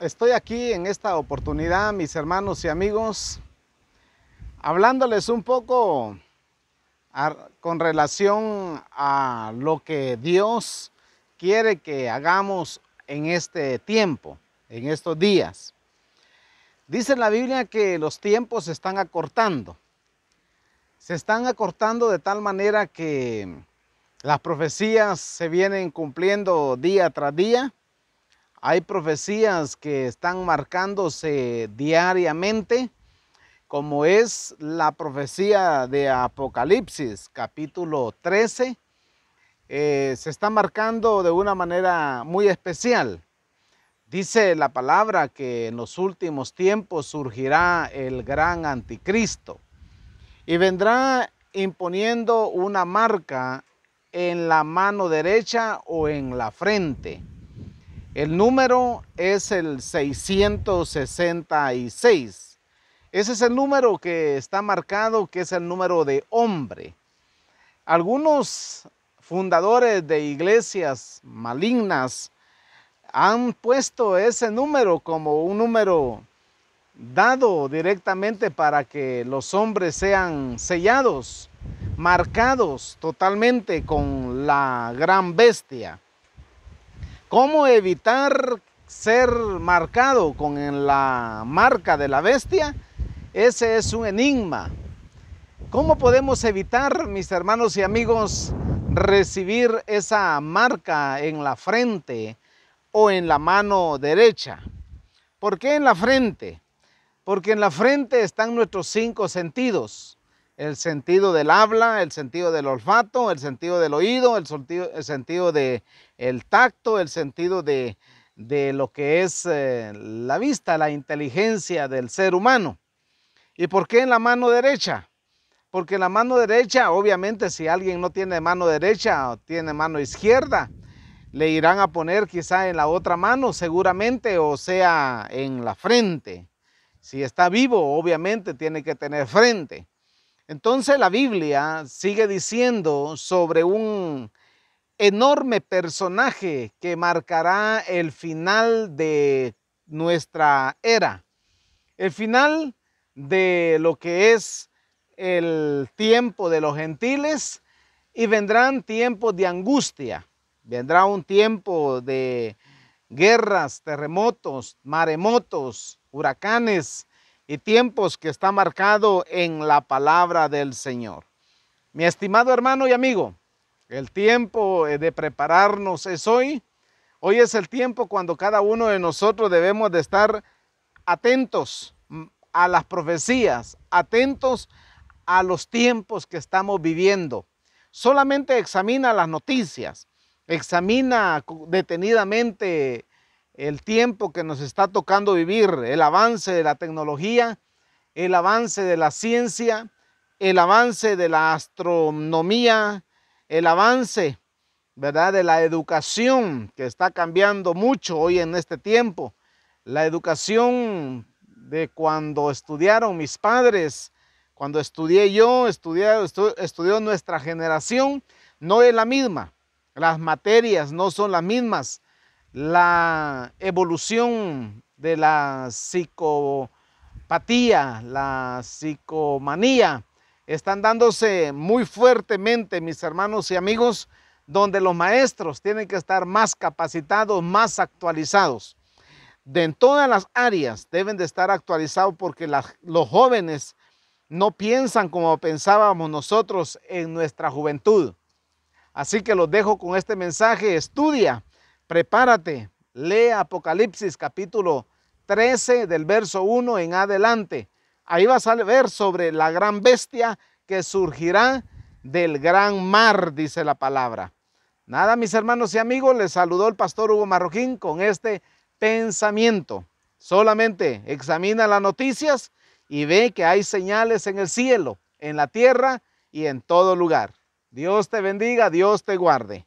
estoy aquí en esta oportunidad, mis hermanos y amigos, hablándoles un poco con relación a lo que Dios quiere que hagamos en este tiempo, en estos días. Dice la Biblia que los tiempos se están acortando. Se están acortando de tal manera que las profecías se vienen cumpliendo día tras día hay profecías que están marcándose diariamente, como es la profecía de Apocalipsis, capítulo 13. Eh, se está marcando de una manera muy especial. Dice la palabra que en los últimos tiempos surgirá el gran anticristo y vendrá imponiendo una marca en la mano derecha o en la frente el número es el 666. Ese es el número que está marcado, que es el número de hombre. Algunos fundadores de iglesias malignas han puesto ese número como un número dado directamente para que los hombres sean sellados, marcados totalmente con la gran bestia. ¿Cómo evitar ser marcado con la marca de la bestia? Ese es un enigma. ¿Cómo podemos evitar, mis hermanos y amigos, recibir esa marca en la frente o en la mano derecha? ¿Por qué en la frente? Porque en la frente están nuestros cinco sentidos el sentido del habla, el sentido del olfato, el sentido del oído, el sentido, el sentido del tacto, el sentido de, lo que es eh, la vista, la inteligencia del ser humano. ¿Y por qué en la mano derecha? Porque en la mano derecha, obviamente, si alguien no tiene mano derecha o tiene mano izquierda, le irán a poner quizá en la otra mano, seguramente, o sea, en la frente. Si está vivo, obviamente tiene que tener frente. Entonces la Biblia sigue diciendo sobre un enorme personaje que marcará el final de nuestra era, el final de lo que es el tiempo de los gentiles y vendrán tiempos de angustia, vendrá un tiempo de guerras, terremotos, maremotos, huracanes, y tiempos que está marcado en la palabra del Señor. Mi estimado hermano y amigo, el tiempo eh, de prepararnos es hoy. Hoy es el tiempo cuando cada uno de nosotros debemos de estar atentos mm, a las profecías, atentos a los tiempos que estamos viviendo. Solamente examina las noticias, examina detenidamente el tiempo que nos está tocando vivir, el avance de la tecnología, el avance de la ciencia, el avance de la astronomía, el avance, ¿verdad? De la educación que está cambiando mucho hoy en este tiempo. La educación de cuando estudiaron mis padres, cuando estudié yo, estudió nuestra generación, no es la misma. Las materias no son las mismas la evolución de la psicopatía, la psicomanía, están dándose muy fuertemente, mis hermanos y amigos, donde los maestros tienen que estar más capacitados, más actualizados. De en todas las áreas deben de estar actualizados porque los jóvenes no piensan como pensábamos nosotros en nuestra juventud. Así que los dejo con este mensaje, estudia prepárate, lee Apocalipsis capítulo 13 del verso 1 en adelante. Ahí vas a ver sobre la gran bestia que surgirá del gran mar, dice la palabra. Nada, mis hermanos y amigos, les saludó el pastor Hugo Marroquín con este pensamiento. Solamente examina las noticias y ve que hay señales en el cielo, en la tierra y en todo lugar. Dios te bendiga, Dios te guarde.